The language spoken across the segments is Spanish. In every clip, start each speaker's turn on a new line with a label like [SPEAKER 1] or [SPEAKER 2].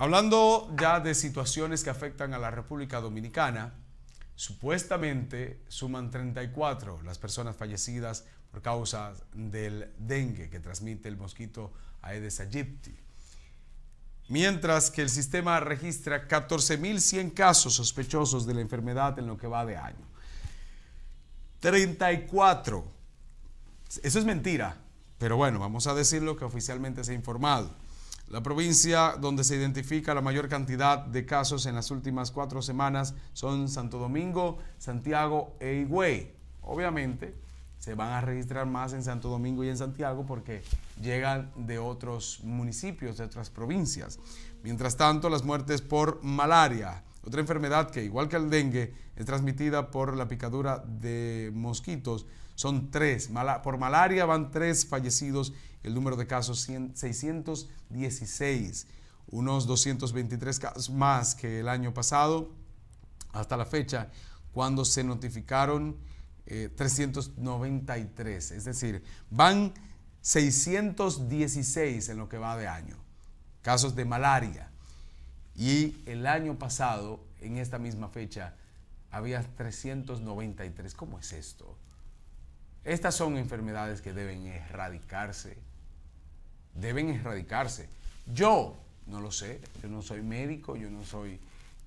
[SPEAKER 1] Hablando ya de situaciones que afectan a la República Dominicana, supuestamente suman 34 las personas fallecidas por causa del dengue que transmite el mosquito Aedes aegypti. Mientras que el sistema registra 14.100 casos sospechosos de la enfermedad en lo que va de año. 34. Eso es mentira, pero bueno, vamos a decir lo que oficialmente se ha informado. La provincia donde se identifica la mayor cantidad de casos en las últimas cuatro semanas son Santo Domingo, Santiago e Higüey. Obviamente, se van a registrar más en Santo Domingo y en Santiago porque llegan de otros municipios, de otras provincias. Mientras tanto, las muertes por malaria, otra enfermedad que, igual que el dengue, es transmitida por la picadura de mosquitos, son tres. por malaria van tres fallecidos, el número de casos 616, unos 223 más que el año pasado, hasta la fecha, cuando se notificaron 393, eh, es decir, van 616 en lo que va de año, casos de malaria. Y el año pasado, en esta misma fecha, había 393. ¿Cómo es esto? Estas son enfermedades que deben erradicarse. Deben erradicarse. Yo no lo sé, yo no soy médico, yo no soy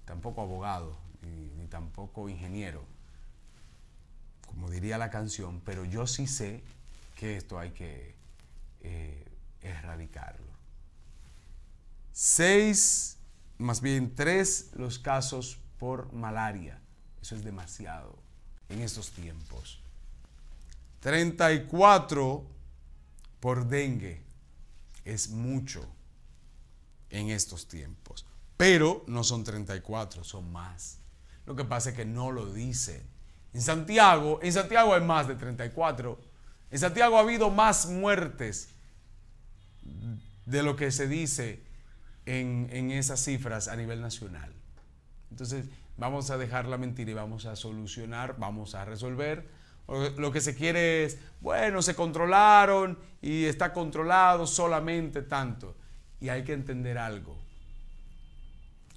[SPEAKER 1] tampoco abogado, ni tampoco ingeniero como diría la canción, pero yo sí sé que esto hay que eh, erradicarlo. Seis, más bien tres los casos por malaria. Eso es demasiado en estos tiempos. 34 por dengue. Es mucho en estos tiempos. Pero no son 34, son más. Lo que pasa es que no lo dicen. En Santiago, en Santiago hay más de 34. En Santiago ha habido más muertes de lo que se dice en, esas cifras a nivel nacional. Entonces, vamos a dejar la mentira y vamos a solucionar, vamos a resolver. Lo que se quiere es, bueno, se controlaron y está controlado solamente tanto. Y hay que entender algo.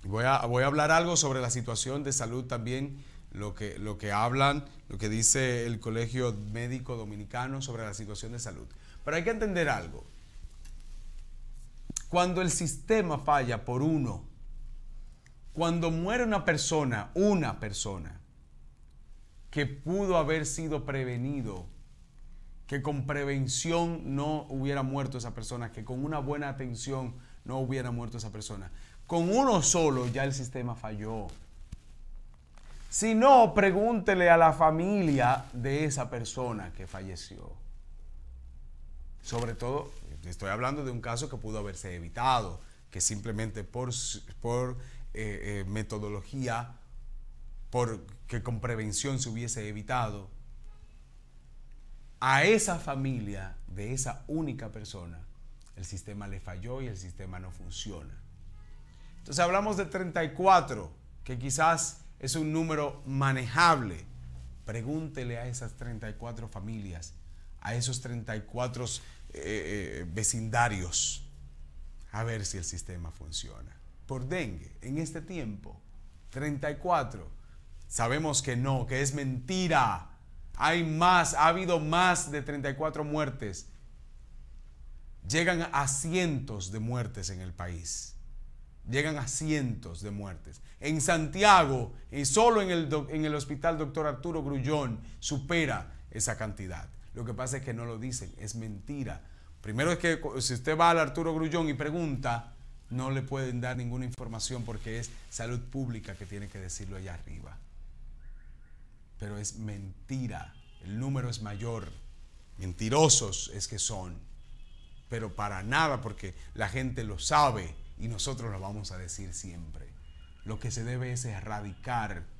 [SPEAKER 1] Voy a, voy a hablar algo sobre la situación de salud también lo que, lo que hablan, lo que dice el Colegio Médico Dominicano sobre la situación de salud. Pero hay que entender algo. Cuando el sistema falla por uno, cuando muere una persona, una persona, que pudo haber sido prevenido, que con prevención no hubiera muerto esa persona, que con una buena atención no hubiera muerto esa persona. Con uno solo ya el sistema falló. Si no, pregúntele a la familia de esa persona que falleció. Sobre todo, estoy hablando de un caso que pudo haberse evitado, que simplemente por, por eh, eh, metodología, por, que con prevención se hubiese evitado, a esa familia de esa única persona, el sistema le falló y el sistema no funciona. Entonces hablamos de 34, que quizás es un número manejable. Pregúntele a esas 34 familias, a esos 34 eh, eh, vecindarios, a ver si el sistema funciona. Por dengue, en este tiempo, 34. Sabemos que no, que es mentira. Hay más, ha habido más de 34 muertes. Llegan a cientos de muertes en el país llegan a cientos de muertes. En Santiago, y eh, solo en el, hospital doctor Arturo Grullón, supera esa cantidad. Lo que pasa es que no lo dicen, es mentira. Primero es que si usted va al Arturo Grullón y pregunta, no le pueden dar ninguna información porque es salud pública que tiene que decirlo allá arriba. Pero es mentira, el número es mayor. Mentirosos es que son, pero para nada porque la gente lo sabe y nosotros lo vamos a decir siempre. Lo que se debe es erradicar